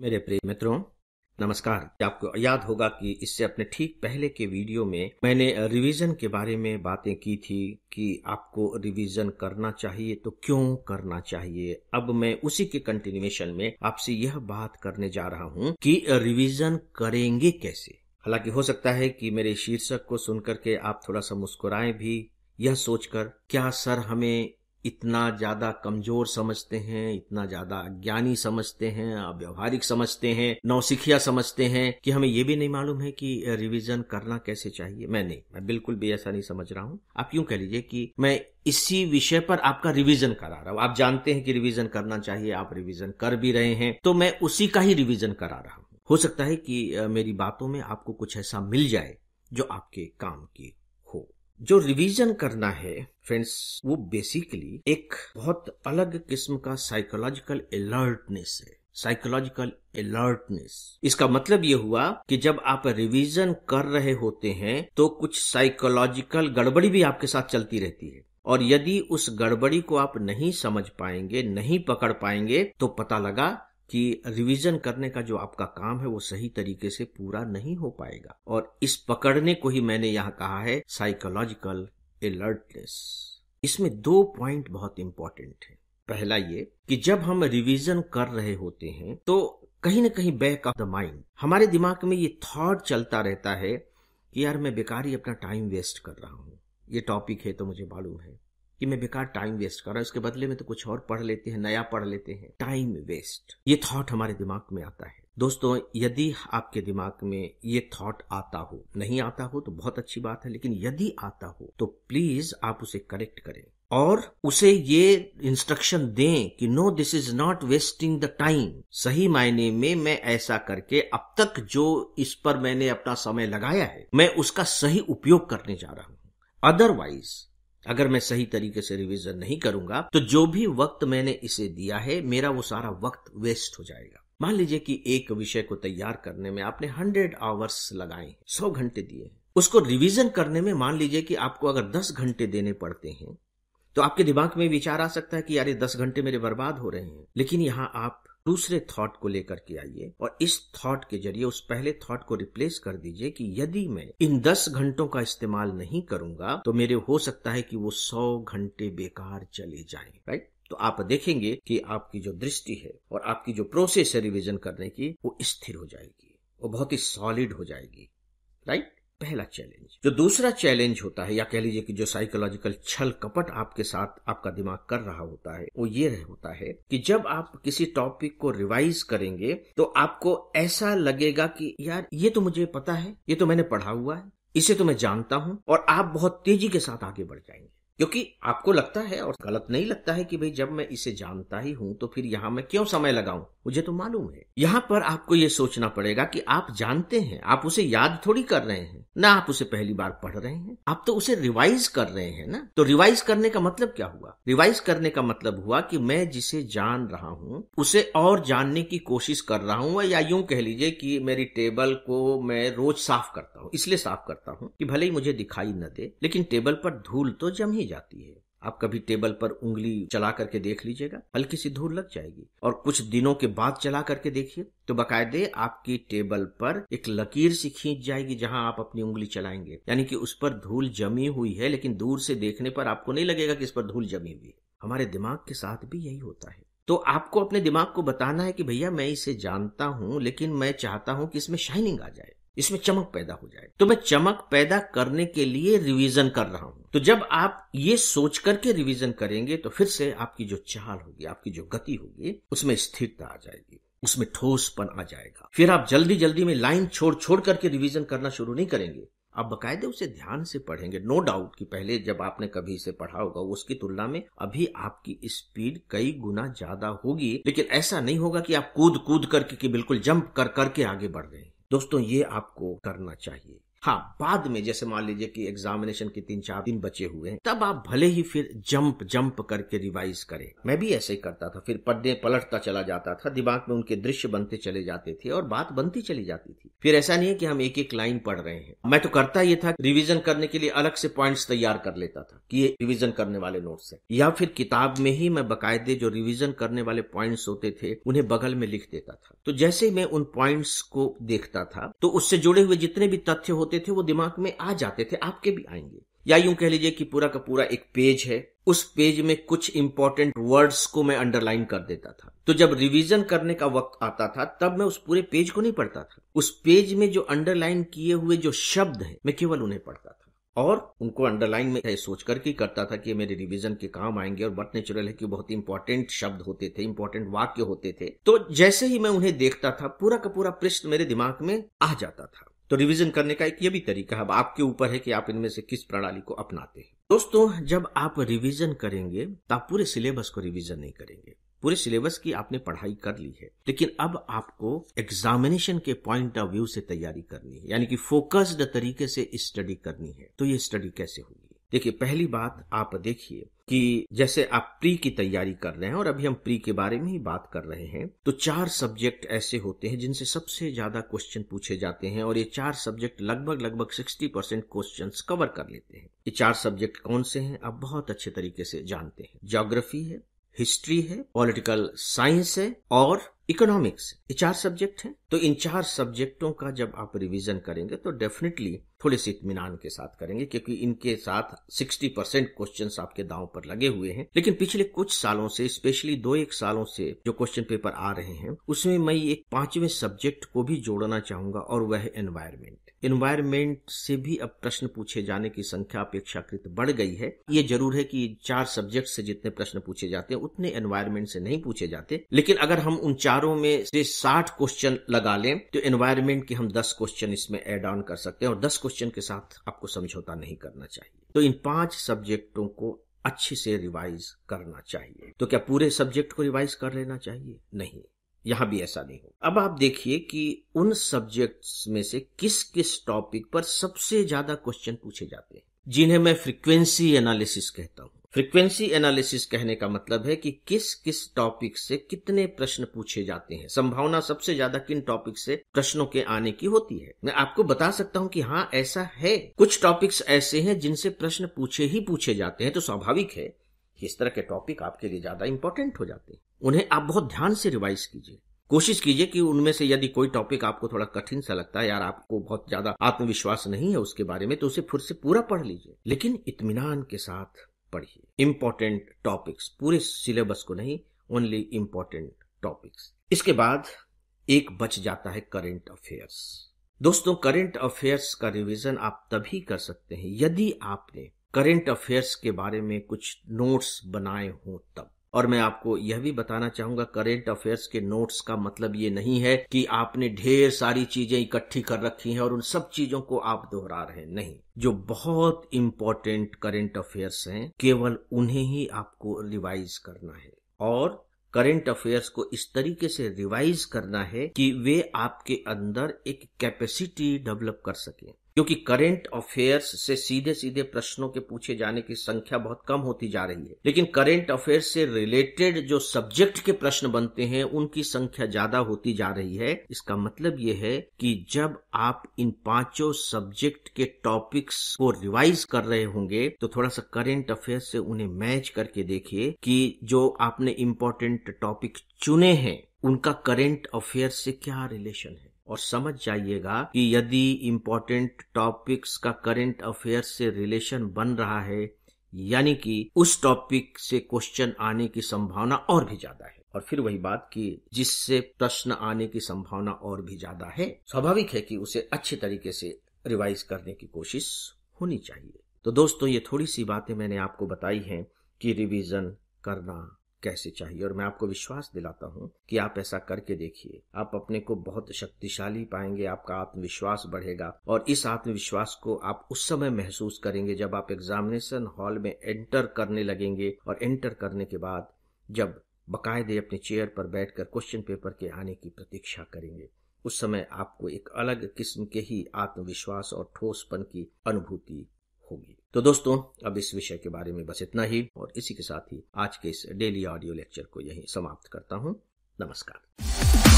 मेरे प्रिय मित्रों नमस्कार आपको याद होगा कि इससे अपने ठीक पहले के वीडियो में मैंने रिवीजन के बारे में बातें की थी कि आपको रिवीजन करना चाहिए तो क्यों करना चाहिए अब मैं उसी के कंटिन्यूएशन में आपसे यह बात करने जा रहा हूं कि रिवीजन करेंगे कैसे हालांकि हो सकता है कि मेरे शीर्षक को सुनकर के आप थोड़ा सा मुस्कुराएं भी यह सोचकर क्या सर हमें इतना ज्यादा कमजोर समझते हैं इतना ज्यादा अज्ञानी समझते हैं अव्यवहारिक समझते हैं नौसिखिया समझते हैं कि हमें यह भी नहीं मालूम है कि रिविजन करना कैसे चाहिए मैं नहीं मैं बिल्कुल भी ऐसा नहीं समझ रहा हूं आप यूं कह लीजिए कि मैं इसी विषय पर आपका रिवीजन करा रहा हूं आप जानते हैं कि रिविजन करना चाहिए आप रिविजन कर भी रहे हैं तो मैं उसी का ही रिविजन करा रहा हूं हो सकता है कि मेरी बातों में आपको कुछ ऐसा मिल जाए जो आपके काम की जो रिवीजन करना है फ्रेंड्स वो बेसिकली एक बहुत अलग किस्म का साइकोलॉजिकल अलर्टनेस है साइकोलॉजिकल अलर्टनेस इसका मतलब ये हुआ कि जब आप रिवीजन कर रहे होते हैं तो कुछ साइकोलॉजिकल गड़बड़ी भी आपके साथ चलती रहती है और यदि उस गड़बड़ी को आप नहीं समझ पाएंगे नहीं पकड़ पाएंगे तो पता लगा कि रिवीजन करने का जो आपका काम है वो सही तरीके से पूरा नहीं हो पाएगा और इस पकड़ने को ही मैंने यहां कहा है साइकोलॉजिकल अलर्टनेस इसमें दो पॉइंट बहुत इंपॉर्टेंट है पहला ये कि जब हम रिवीजन कर रहे होते हैं तो कहीं ना कहीं बैक ऑफ द माइंड हमारे दिमाग में ये थॉट चलता रहता है कि यार मैं बेकार ही अपना टाइम वेस्ट कर रहा हूं ये टॉपिक है तो मुझे मालूम है कि मैं बेकार टाइम वेस्ट कर रहा हूं इसके बदले में तो कुछ और पढ़ लेते हैं नया पढ़ लेते हैं टाइम वेस्ट ये थॉट हमारे दिमाग में आता है दोस्तों यदि आपके दिमाग में ये थॉट आता हो नहीं आता हो तो बहुत अच्छी बात है लेकिन यदि आता हो तो प्लीज आप उसे करेक्ट करें और उसे ये इंस्ट्रक्शन दें कि no this is not wasting the time सही मायने में मैं ऐसा करके अब तक जो इस पर मैंने अपना समय लगाया है मैं उसका सही उपयोग करने जा रहा हूं अदरवाइज अगर मैं सही तरीके से रिवीजन नहीं करूंगा तो जो भी वक्त मैंने इसे दिया है मेरा वो सारा वक्त वेस्ट हो जाएगा मान लीजिए कि एक विषय को तैयार करने में आपने हंड्रेड आवर्स लगाए सौ घंटे दिए उसको रिवीजन करने में मान लीजिए कि आपको अगर दस घंटे देने पड़ते हैं तो आपके दिमाग में विचार आ सकता है कि यार ये दस घंटे मेरे बर्बाद हो रहे हैं लेकिन यहाँ आप दूसरे थॉट को लेकर के आइए और इस थॉट के जरिए उस पहले थॉट को रिप्लेस कर दीजिए कि यदि मैं इन दस घंटों का इस्तेमाल नहीं करूंगा तो मेरे हो सकता है कि वो सौ घंटे बेकार चले जाए राइट तो आप देखेंगे कि आपकी जो दृष्टि है और आपकी जो प्रोसेस है रिविजन करने की वो स्थिर हो जाएगी वो बहुत ही सॉलिड हो जाएगी राइट पहला चैलेंज जो दूसरा चैलेंज होता है या कह लीजिए कि जो साइकोलॉजिकल छल कपट आपके साथ आपका दिमाग कर रहा होता है वो ये होता है कि जब आप किसी टॉपिक को रिवाइज करेंगे तो आपको ऐसा लगेगा कि यार ये तो मुझे पता है ये तो मैंने पढ़ा हुआ है इसे तो मैं जानता हूं और आप बहुत तेजी के साथ आगे बढ़ जाएंगे क्योंकि आपको लगता है और गलत नहीं लगता है कि भाई जब मैं इसे जानता ही हूं तो फिर यहां मैं क्यों समय लगाऊं मुझे तो मालूम है यहाँ पर आपको ये सोचना पड़ेगा कि आप जानते हैं आप उसे याद थोड़ी कर रहे हैं ना आप उसे पहली बार पढ़ रहे हैं आप तो उसे रिवाइज कर रहे हैं ना तो रिवाइज करने का मतलब क्या हुआ रिवाइज करने का मतलब हुआ कि मैं जिसे जान रहा हूँ उसे और जानने की कोशिश कर रहा हूँ या यूं कह लीजिए कि मेरी टेबल को मैं रोज साफ करता हूँ इसलिए साफ करता हूँ कि भले ही मुझे दिखाई न दे लेकिन टेबल पर धूल तो जम ही जाती है आप कभी टेबल पर उंगली चला करके देख लीजिएगा हल्की सी धूल लग जाएगी और कुछ दिनों के बाद चला करके देखिए तो बकायदे आपकी टेबल पर एक लकीर सी खींच जाएगी जहां आप अपनी उंगली चलाएंगे यानी कि उस पर धूल जमी हुई है लेकिन दूर से देखने पर आपको नहीं लगेगा कि इस पर धूल जमी हुई है हमारे दिमाग के साथ भी यही होता है तो आपको अपने दिमाग को बताना है कि भैया मैं इसे जानता हूं लेकिन मैं चाहता हूं कि इसमें शाइनिंग आ जाए इसमें चमक पैदा हो जाए तो मैं चमक पैदा करने के लिए रिवीजन कर रहा हूं तो जब आप ये सोच करके रिवीजन करेंगे तो फिर से आपकी जो चाल होगी आपकी जो गति होगी उसमें स्थिरता आ जाएगी उसमें ठोसपन आ जाएगा फिर आप जल्दी जल्दी में लाइन छोड़ छोड़ करके रिवीजन करना शुरू नहीं करेंगे आप बकायदे उसे ध्यान से पढ़ेंगे नो डाउट कि पहले जब आपने कभी इसे पढ़ा होगा उसकी तुलना में अभी आपकी स्पीड कई गुना ज्यादा होगी लेकिन ऐसा नहीं होगा कि आप कूद कूद करके कि बिल्कुल जंप कर करके आगे बढ़ गए दोस्तों ये आपको करना चाहिए हाँ बाद में जैसे मान लीजिए कि एग्जामिनेशन के तीन चार दिन बचे हुए हैं तब आप भले ही फिर जंप जंप करके रिवाइज करें मैं भी ऐसे ही करता था फिर पढ़ने पलटता चला जाता था दिमाग में उनके दृश्य बनते चले जाते थे और बात बनती चली जाती थी फिर ऐसा नहीं है कि हम एक एक लाइन पढ़ रहे हैं मैं तो करता ये था रिविजन करने के लिए अलग से पॉइंट तैयार कर लेता था कि ये रिविजन करने वाले नोट्स है या फिर किताब में ही मैं बकायदे जो रिविजन करने वाले पॉइंट होते थे उन्हें बगल में लिख देता था तो जैसे ही मैं उन पॉइंट्स को देखता था तो उससे जुड़े हुए जितने भी तथ्य होते होते थे वो दिमाग में आ जाते थे आपके भी आएंगे या यूं कह लीजिए कि पूरा का पूरा एक पेज है उस पेज में कुछ इंपॉर्टेंट वर्ड्स को मैं अंडरलाइन कर देता था तो जब रिवीजन करने का वक्त आता था तब मैं उस पूरे पेज को नहीं पढ़ता था उस पेज में जो अंडरलाइन किए हुए जो शब्द है मैं केवल उन्हें पढ़ता था और उनको अंडरलाइन में सोच करके करता था कि ये मेरे रिवीजन के काम आएंगे और बट नेचुरल है कि बहुत ही इंपॉर्टेंट शब्द होते थे इंपॉर्टेंट वाक्य होते थे तो जैसे ही मैं उन्हें देखता था पूरा का पूरा पृष्ठ मेरे दिमाग में आ जाता था तो रिवीजन करने का एक ये भी तरीका है अब आपके ऊपर है कि आप इनमें से किस प्रणाली को अपनाते हैं दोस्तों जब आप रिवीजन करेंगे तो आप पूरे सिलेबस को रिवीजन नहीं करेंगे पूरे सिलेबस की आपने पढ़ाई कर ली है लेकिन अब आपको एग्जामिनेशन के पॉइंट ऑफ व्यू से तैयारी करनी है यानी कि फोकस्ड तरीके से स्टडी करनी है तो ये स्टडी कैसे होगी देखिए पहली बात आप देखिए कि जैसे आप प्री की तैयारी कर रहे हैं और अभी हम प्री के बारे में ही बात कर रहे हैं तो चार सब्जेक्ट ऐसे होते हैं जिनसे सबसे ज्यादा क्वेश्चन पूछे जाते हैं और ये चार सब्जेक्ट लगभग लगभग सिक्सटी परसेंट क्वेश्चन कवर कर लेते हैं ये चार सब्जेक्ट कौन से हैं आप बहुत अच्छे तरीके से जानते हैं जोग्राफी है हिस्ट्री है पॉलिटिकल साइंस है और इकोनॉमिक्स ये चार सब्जेक्ट हैं तो इन चार सब्जेक्टों का जब आप रिवीजन करेंगे तो डेफिनेटली थोड़े से इतमान के साथ करेंगे क्योंकि इनके साथ 60 परसेंट क्वेश्चन आपके दांव पर लगे हुए हैं लेकिन पिछले कुछ सालों से स्पेशली दो एक सालों से जो क्वेश्चन पेपर आ रहे हैं उसमें मैं एक पांचवें सब्जेक्ट को भी जोड़ना चाहूंगा और वह एनवायरमेंट इन्वायरमेंट से भी अब प्रश्न पूछे जाने की संख्या अपेक्षाकृत बढ़ गई है ये जरूर है कि चार सब्जेक्ट से जितने प्रश्न पूछे जाते हैं उतने एनवायरमेंट से नहीं पूछे जाते लेकिन अगर हम उन चारों में से साठ क्वेश्चन लगा लें तो एनवायरमेंट के हम दस क्वेश्चन इसमें एड ऑन कर सकते हैं और दस क्वेश्चन के साथ आपको समझौता नहीं करना चाहिए तो इन पांच सब्जेक्टों को अच्छे से रिवाइज करना चाहिए तो क्या पूरे सब्जेक्ट को रिवाइज कर लेना चाहिए नहीं यहाँ भी ऐसा नहीं हो अब आप देखिए कि उन सब्जेक्ट्स में से किस किस टॉपिक पर सबसे ज्यादा क्वेश्चन पूछे जाते हैं जिन्हें मैं फ्रीक्वेंसी एनालिसिस कहता हूँ फ्रीक्वेंसी एनालिसिस कहने का मतलब है कि किस किस टॉपिक से कितने प्रश्न पूछे जाते हैं संभावना सबसे ज्यादा किन टॉपिक से प्रश्नों के आने की होती है मैं आपको बता सकता हूं कि हाँ ऐसा है कुछ टॉपिक्स ऐसे हैं जिनसे प्रश्न पूछे ही पूछे जाते हैं तो स्वाभाविक है इस तरह के टॉपिक आपके लिए ज्यादा इंपॉर्टेंट हो जाते हैं उन्हें आप बहुत ध्यान से रिवाइज कीजिए कोशिश कीजिए कि उनमें से यदि कोई टॉपिक आपको थोड़ा कठिन सा लगता है यार आपको बहुत ज्यादा आत्मविश्वास नहीं है उसके बारे में तो उसे फिर से पूरा पढ़ लीजिए लेकिन इतमान के साथ पढ़िए इंपॉर्टेंट टॉपिक्स पूरे सिलेबस को नहीं ओनली इंपॉर्टेंट टॉपिक्स इसके बाद एक बच जाता है करेंट अफेयर्स दोस्तों करेंट अफेयर्स का रिविजन आप तभी कर सकते हैं यदि आपने करेंट अफेयर्स के बारे में कुछ नोट्स बनाए हों तब और मैं आपको यह भी बताना चाहूंगा करेंट अफेयर्स के नोट्स का मतलब ये नहीं है कि आपने ढेर सारी चीजें इकट्ठी कर रखी हैं और उन सब चीजों को आप दोहरा रहे हैं नहीं जो बहुत इंपॉर्टेंट करेंट अफेयर्स हैं केवल उन्हें ही आपको रिवाइज करना है और करेंट अफेयर्स को इस तरीके से रिवाइज करना है कि वे आपके अंदर एक कैपेसिटी डेवलप कर सकें क्योंकि करेंट करंट अफेयर्स से सीधे सीधे प्रश्नों के पूछे जाने की संख्या बहुत कम होती जा रही है लेकिन करंट अफेयर्स से रिलेटेड जो सब्जेक्ट के प्रश्न बनते हैं उनकी संख्या ज्यादा होती जा रही है इसका मतलब यह है कि जब आप इन पांचों सब्जेक्ट के टॉपिक्स को रिवाइज कर रहे होंगे तो थोड़ा सा करेंट अफेयर से उन्हें मैच करके देखिए कि जो आपने इम्पोर्टेंट टॉपिक चुने हैं उनका करेंट अफेयर से क्या रिलेशन है और समझ जाइएगा कि यदि इम्पोर्टेंट टॉपिक्स का करेंट अफेयर से रिलेशन बन रहा है यानी कि उस टॉपिक से क्वेश्चन आने की संभावना और भी ज्यादा है और फिर वही बात कि जिससे प्रश्न आने की संभावना और भी ज्यादा है स्वाभाविक है कि उसे अच्छे तरीके से रिवाइज करने की कोशिश होनी चाहिए तो दोस्तों ये थोड़ी सी बातें मैंने आपको बताई हैं कि रिवीजन करना कैसे चाहिए और मैं आपको विश्वास दिलाता हूँ कि आप ऐसा करके देखिए आप अपने को बहुत शक्तिशाली पाएंगे आपका आत्मविश्वास बढ़ेगा और इस आत्मविश्वास को आप उस समय महसूस करेंगे जब आप एग्जामिनेशन हॉल में एंटर करने लगेंगे और एंटर करने के बाद जब बकायदे अपने चेयर पर बैठकर क्वेश्चन पेपर के आने की प्रतीक्षा करेंगे उस समय आपको एक अलग किस्म के ही आत्मविश्वास और ठोसपन की अनुभूति होगी तो दोस्तों अब इस विषय के बारे में बस इतना ही और इसी के साथ ही आज के इस डेली ऑडियो लेक्चर को यही समाप्त करता हूँ नमस्कार